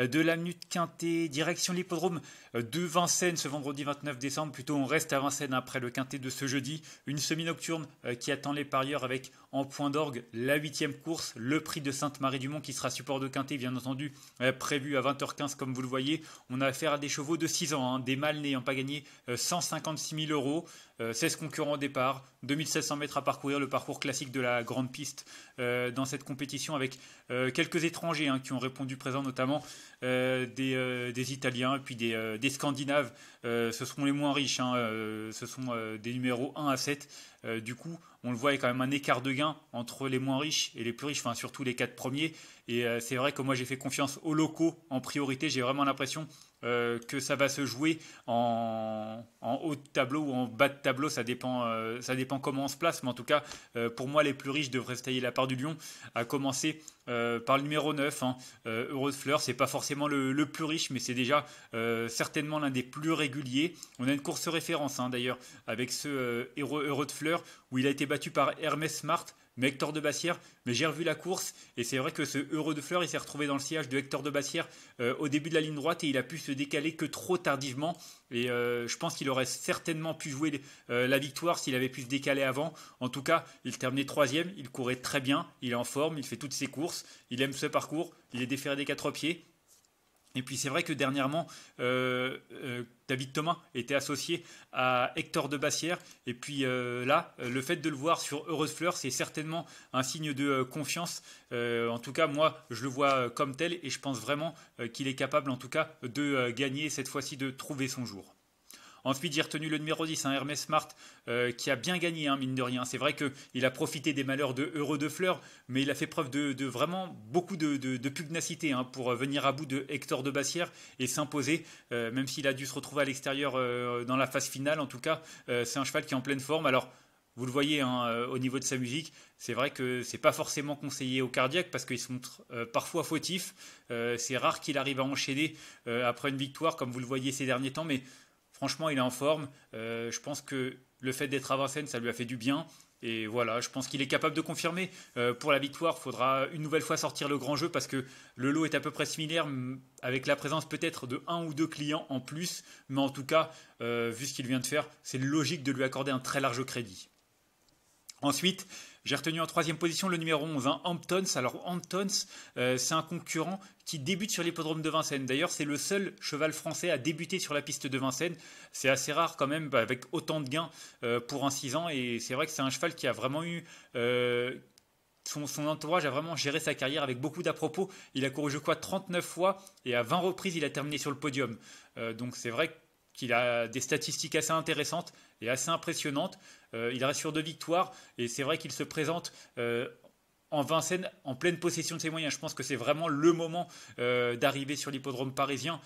euh, de la minute Quintée, direction l'hippodrome euh, de Vincennes ce vendredi 29 décembre. Plutôt, on reste à Vincennes après le quintet de ce jeudi. Une semi-nocturne euh, qui attend les parieurs avec en point d'orgue la huitième course, le prix de Sainte-Marie-du-Mont qui sera support de quintet, bien entendu, prévu à 20h15 comme vous le voyez. On a affaire à des chevaux de 6 ans, hein. des mâles n'ayant pas gagné 156 000 euros. 16 concurrents au départ, 2700 mètres à parcourir, le parcours classique de la grande piste dans cette compétition avec quelques étrangers hein, qui ont répondu présent notamment euh, des, euh, des, Italiens puis des, euh, des Scandinaves euh, ce seront les moins riches. Hein, euh, ce sont euh, des numéros 1 à 7. du coup, on le voit, il y a quand même un écart de gain entre les moins riches et les plus riches, enfin surtout les quatre premiers. Et c'est vrai que moi, j'ai fait confiance aux locaux en priorité. J'ai vraiment l'impression que ça va se jouer en, haut de tableau ou en bas de tableau, ça dépend, ça dépend comment on se place. Mais en tout cas, pour moi, les plus riches devraient se tailler la part du lion, à commencer par le numéro 9, hein. heureux de Fleur. C'est pas forcément le, plus riche, mais c'est déjà certainement l'un des plus réguliers on a une course référence hein, d'ailleurs avec ce euh, héros, heureux de fleurs où il a été battu par Hermès Smart, mais Hector de Bassière. Mais j'ai revu la course et c'est vrai que ce heureux de Fleur, il s'est retrouvé dans le sillage de Hector de Bassière euh, au début de la ligne droite et il a pu se décaler que trop tardivement. Et euh, je pense qu'il aurait certainement pu jouer la victoire s'il avait pu se décaler avant. En tout cas, il terminait troisième, il courait très bien, il est en forme, il fait toutes ses courses, il aime ce parcours, il est déféré des quatre pieds. Et puis c'est vrai que dernièrement, euh, euh, David Thomas était associé à Hector de Bassière. Et puis euh, là, le fait de le voir sur Heureuse Fleur, c'est certainement un signe de confiance. en tout cas, moi, je le vois comme tel et je pense vraiment qu'il est capable, en tout cas, de gagner cette fois-ci, de trouver son jour. Ensuite, j'ai retenu le numéro 10, un Hermès Smart, euh, qui a bien gagné, hein, mine de rien. C'est vrai qu'il a profité des malheurs de Heureux de Fleur, mais il a fait preuve de, vraiment beaucoup de, pugnacité hein, pour euh, venir à bout de Hector de Bassière et s'imposer, euh, même s'il a dû se retrouver à l'extérieur dans la phase finale. En tout cas, c'est un cheval qui est en pleine forme. Alors, vous le voyez hein, au niveau de sa musique, c'est vrai que c'est pas forcément conseillé aux cardiaques parce qu'ils sont parfois fautifs. c'est rare qu'il arrive à enchaîner après une victoire, comme vous le voyez ces derniers temps, mais Franchement, il est en forme. Euh, je pense que le fait d'être à Vincennes, ça lui a fait du bien. Et voilà, je pense qu'il est capable de confirmer. Euh, pour la victoire, il faudra une nouvelle fois sortir le grand jeu parce que le lot est à peu près similaire avec la présence peut-être de un ou deux clients en plus. Mais en tout cas, euh, vu ce qu'il vient de faire, c'est logique de lui accorder un très large crédit. Ensuite, j'ai retenu en troisième position le numéro 11, hein, Hamptons. Alors Hamptons, euh, c'est un concurrent qui débute sur l'hippodrome de Vincennes. D'ailleurs, c'est le seul cheval français à débuter sur la piste de Vincennes. C'est assez rare quand même, bah, avec autant de gains euh, pour un 6 ans. Et c'est vrai que c'est un cheval qui a vraiment eu... Euh, son, entourage a vraiment géré sa carrière avec beaucoup d'à-propos. Il a couru, je crois, 39 fois et à 20 reprises, il a terminé sur le podium. donc c'est vrai qu'il a des statistiques assez intéressantes est assez impressionnante. Euh, il reste sur deux victoires et c'est vrai qu'il se présente euh, en Vincennes en pleine possession de ses moyens. Je pense que c'est vraiment le moment euh, d'arriver sur l'hippodrome parisien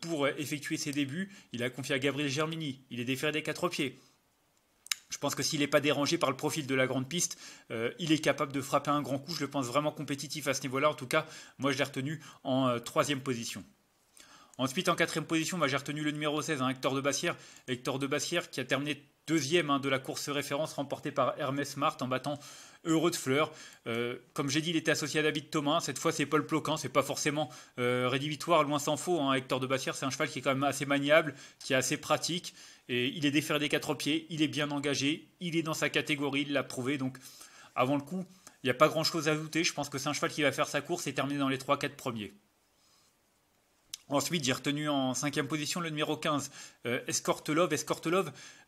pour effectuer ses débuts. Il a confié à Gabriel Germini. Il est déféré des quatre pieds. Je pense que s'il n'est pas dérangé par le profil de la grande piste, il est capable de frapper un grand coup. Je le pense vraiment compétitif à ce niveau-là. En tout cas, moi, je l'ai retenu en troisième position. Ensuite, en quatrième position, bah, j'ai retenu le numéro 16, hein, Hector de Bassière. Hector de Bassière qui a terminé deuxième hein, de la course référence remportée par Hermès Marthe en battant Heureux de Fleurs. Euh, comme j'ai dit, il était associé à David Thomas. Cette fois, c'est Paul Ploquin. C'est pas forcément euh, rédhibitoire, loin s'en faut. Hein. Hector de Bassière, c'est un cheval qui est quand même assez maniable, qui est assez pratique. Et il est défaire des quatre pieds, il est bien engagé, il est dans sa catégorie, il l'a prouvé. Donc, avant le coup, il n'y a pas grand chose à ajouter. Je pense que c'est un cheval qui va faire sa course et terminer dans les 3-4 premiers. Ensuite, j'ai retenu en cinquième position le numéro 15, euh, Escortelov.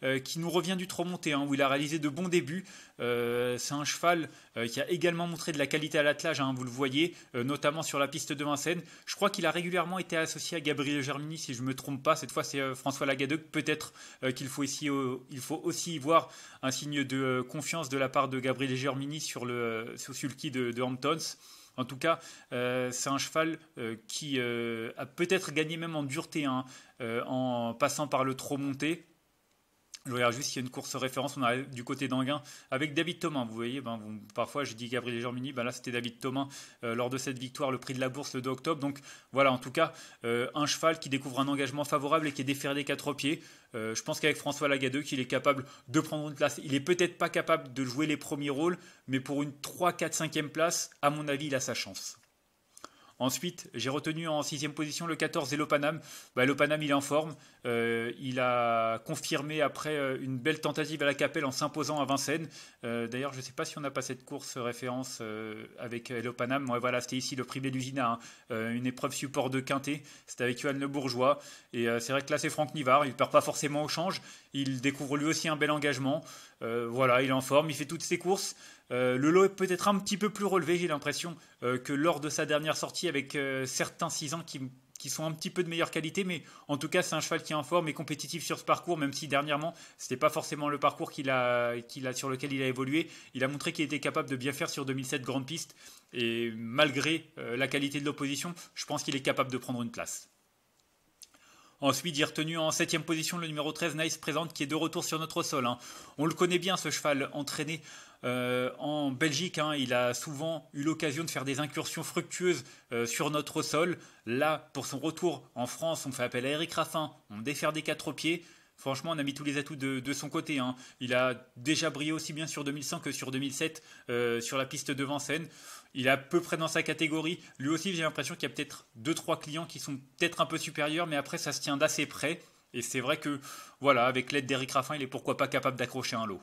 Euh, qui nous revient du trop hein, où il a réalisé de bons débuts. Euh, c'est un cheval euh, qui a également montré de la qualité à l'attelage, hein, vous le voyez, notamment sur la piste de Vincennes. Je crois qu'il a régulièrement été associé à Gabriel Germini, si je ne me trompe pas. Cette fois, c'est François Lagadeuc, Peut-être qu'il faut, ici, il faut aussi y voir un signe de confiance de la part de Gabriel Germini sur le, sur sulky de, de Hamptons. En tout cas, euh, c'est un cheval euh, qui euh, a peut-être gagné même en dureté, hein, en passant par le trop monté regarde juste, il y a une course référence, on a du côté d'Anguin avec David Thomas. Vous voyez, ben, parfois je dis Gabriel Germini, ben là c'était David Thomas euh, lors de cette victoire, le prix de la bourse le 2 octobre. Donc voilà, en tout cas, euh, un cheval qui découvre un engagement favorable et qui est déféré des quatre pieds. Euh, je pense qu'avec François Lagadeux, qu'il est capable de prendre une place. Il est peut-être pas capable de jouer les premiers rôles, mais pour une 3, 4, 5e place, à mon avis, il a sa chance. Ensuite, j'ai retenu en sixième position le 14 et l'Opanam. Bah, L'Opanam, il est en forme. Euh, il a confirmé après euh, une belle tentative à la Capelle en s'imposant à Vincennes. Euh, d'ailleurs, je ne sais pas si on n'a pas cette course référence avec l'Opanam. voilà, c'était ici le privé d'Usina, hein. une épreuve support de Quintet. C'était avec Johan Le Bourgeois. Et c'est vrai que là, c'est Franck Nivard. Il ne perd pas forcément au change. Il découvre lui aussi un bel engagement. voilà, il est en forme. Il fait toutes ses courses. Euh, le lot est peut-être un petit peu plus relevé, j'ai l'impression, euh, que lors de sa dernière sortie avec euh, certains 6 ans qui, sont un petit peu de meilleure qualité, mais en tout cas, c'est un cheval qui est en forme et compétitif sur ce parcours, même si dernièrement, c'était pas forcément le parcours qu'il a, sur lequel il a évolué. Il a montré qu'il était capable de bien faire sur 2007 Grande Piste, et malgré la qualité de l'opposition, je pense qu'il est capable de prendre une place. Ensuite, il est retenu en 7 position le numéro 13 Nice Présente qui est de retour sur notre sol. Hein. On le connaît bien ce cheval entraîné euh, en Belgique, hein, il a souvent eu l'occasion de faire des incursions fructueuses euh, sur notre sol. Là, pour son retour en France, on fait appel à Eric Raffin, on défère des quatre pieds. Franchement, on a mis tous les atouts de, son côté. Hein. Il a déjà brillé aussi bien sur 2005 que sur 2007 euh, sur la piste de Vincennes. Il est à peu près dans sa catégorie. Lui aussi, j'ai l'impression qu'il y a peut-être 2-3 clients qui sont peut-être un peu supérieurs, mais après, ça se tient d'assez près. Et c'est vrai que, voilà, avec l'aide d'Eric Raffin, il est pourquoi pas capable d'accrocher un lot.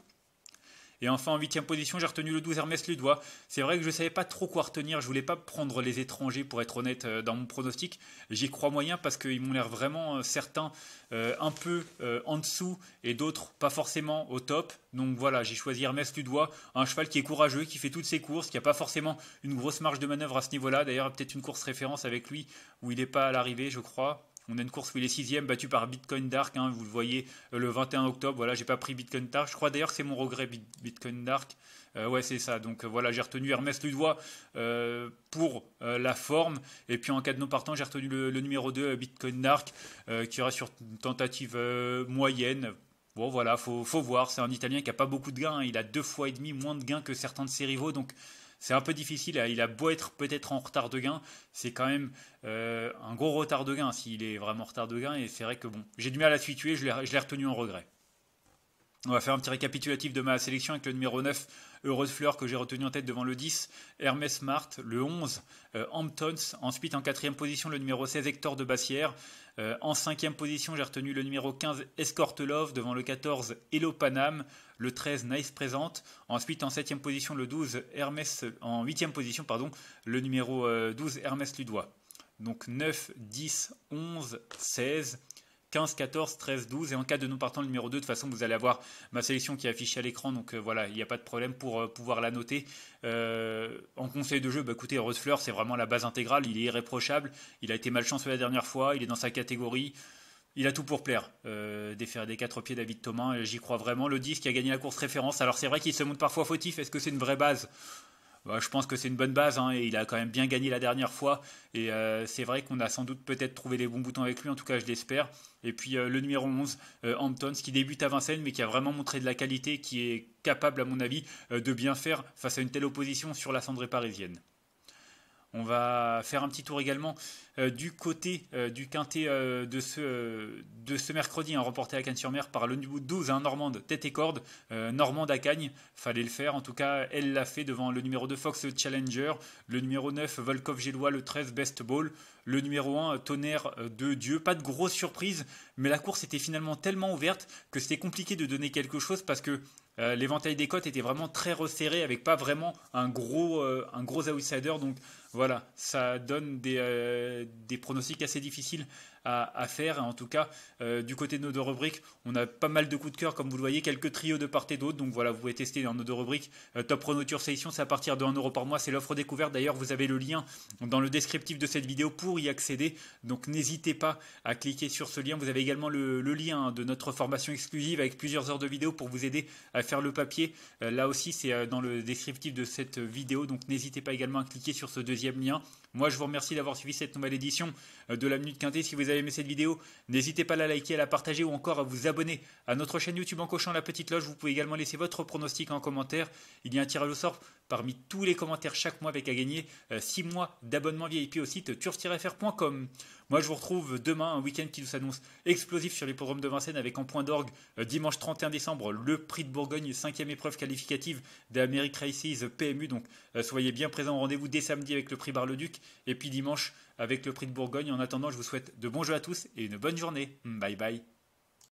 Et enfin, en huitième position, j'ai retenu le 12 Hermès Ludois. C'est vrai que je ne savais pas trop quoi retenir. Je voulais pas prendre les étrangers, pour être honnête, euh, dans mon pronostic. J'y crois moyen parce qu'ils m'ont l'air vraiment euh, certains euh, un peu en dessous et d'autres pas forcément au top. Donc voilà, j'ai choisi Hermès Ludois, un cheval qui est courageux, qui fait toutes ses courses, qui n'a pas forcément une grosse marge de manœuvre à ce niveau-là. D'ailleurs, peut-être une course référence avec lui où il n'est pas à l'arrivée, je crois. On a une course où il est sixième, battu par Bitcoin Dark. Hein, vous le voyez euh, le 21 octobre. Voilà, j'ai pas pris Bitcoin Dark. Je crois d'ailleurs que c'est mon regret, Bitcoin Dark. Euh, ouais, c'est ça. Donc euh, voilà, j'ai retenu Hermès Ludois pour la forme. Et puis en cas de non partant, j'ai retenu le, numéro 2, Bitcoin Dark, qui reste sur une tentative moyenne. Bon voilà, faut, voir. C'est un Italien qui a pas beaucoup de gains. Hein. Il a deux fois et demi moins de gains que certains de ses rivaux. Donc c'est un peu difficile. Il a beau être peut-être en retard de gain, c'est quand même euh, un gros retard de gain s'il est vraiment en retard de gain. Et c'est vrai que bon, j'ai du mal à situer, je l'ai retenu en regret. On va faire un petit récapitulatif de ma sélection avec le numéro 9, Heureuse Fleur, que j'ai retenu en tête devant le 10, Hermès Marthe, le 11, euh, Hamptons. Ensuite, en quatrième position, le numéro 16, Hector de Bassière. Euh, en cinquième position, j'ai retenu le numéro 15, Escort devant le 14, Hello Panam, le 13, Nice Présente. Ensuite, en septième position, le 12, Hermès, en huitième position, pardon, le numéro 12, euh, Hermès Ludois. Donc 9, 10, 11, 16, 15, 14, 13, 12. Et en cas de non partant, le numéro 2, de toute façon, vous allez avoir ma sélection qui est affichée à l'écran. Donc euh, voilà, il n'y a pas de problème pour euh, pouvoir la noter. Euh, en conseil de jeu, bah, écoutez, Rose Fleur, c'est vraiment la base intégrale. Il est irréprochable. Il a été malchanceux la dernière fois. Il est dans sa catégorie. Il a tout pour plaire. des quatre pieds David Thomas, j'y crois vraiment. Le 10 qui a gagné la course référence. Alors c'est vrai qu'il se montre parfois fautif. Est-ce que c'est une vraie base bah, je pense que c'est une bonne base. Hein, et il a quand même bien gagné la dernière fois. Et euh, c'est vrai qu'on a sans doute peut-être trouvé les bons boutons avec lui. En tout cas, je l'espère. Et puis euh, le numéro 11, euh, Hamptons, qui débute à Vincennes, mais qui a vraiment montré de la qualité, qui est capable, à mon avis, de bien faire face à une telle opposition sur la cendrée parisienne. On va faire un petit tour également euh, du côté euh, du quintet euh, de, ce, de ce mercredi, en hein, remporté à Cannes-sur-Mer par le numéro 12, un Normande tête et corde. Normande à Cagnes, fallait le faire. En tout cas, elle l'a fait devant le numéro 2, Fox Challenger, le numéro 9, Volkov Gélois, le 13, Best Ball, le numéro 1, Tonnerre de Dieu. Pas de grosse surprise, mais la course était finalement tellement ouverte que c'était compliqué de donner quelque chose parce que l'éventail des cotes était vraiment très resserré avec pas vraiment un gros, un gros outsider. Donc, voilà, ça donne euh, des, pronostics assez difficiles à, faire. En tout cas, euh, du côté de nos deux rubriques, on a pas mal de coups de cœur, comme vous le voyez, quelques trios de part et d'autre. Donc voilà, vous pouvez tester dans nos deux rubriques. Euh, Top Pronoture Sélection, c'est à partir de 1€ par mois. C'est l'offre découverte. D'ailleurs, vous avez le lien dans le descriptif de cette vidéo pour y accéder. Donc n'hésitez pas à cliquer sur ce lien. Vous avez également le, le, lien de notre formation exclusive avec plusieurs heures de vidéo pour vous aider à faire le papier. là aussi, c'est dans le descriptif de cette vidéo. Donc n'hésitez pas également à cliquer sur ce deuxième moi, je vous remercie d'avoir suivi cette nouvelle édition euh, de la Minute Quintée. Si vous avez aimé cette vidéo, n'hésitez pas à la liker, à la partager ou encore à vous abonner à notre chaîne YouTube en cochant la petite loge. Vous pouvez également laisser votre pronostic en commentaire. Il y a un tirage au sort parmi tous les commentaires chaque mois avec à gagner 6 euh, mois d'abonnement VIP au site turf-fr.com. Moi, je vous retrouve demain, un week-end qui nous s'annonce explosif sur les programmes de Vincennes avec en point d'orgue euh, dimanche 31 décembre le prix de Bourgogne, cinquième épreuve qualificative d'Amérique Races PMU. Donc, euh, soyez bien présents au rendez-vous dès samedi avec le prix Bar-le-Duc et puis dimanche avec le prix de Bourgogne. En attendant, je vous souhaite de bons jeux à tous et une bonne journée. Bye bye.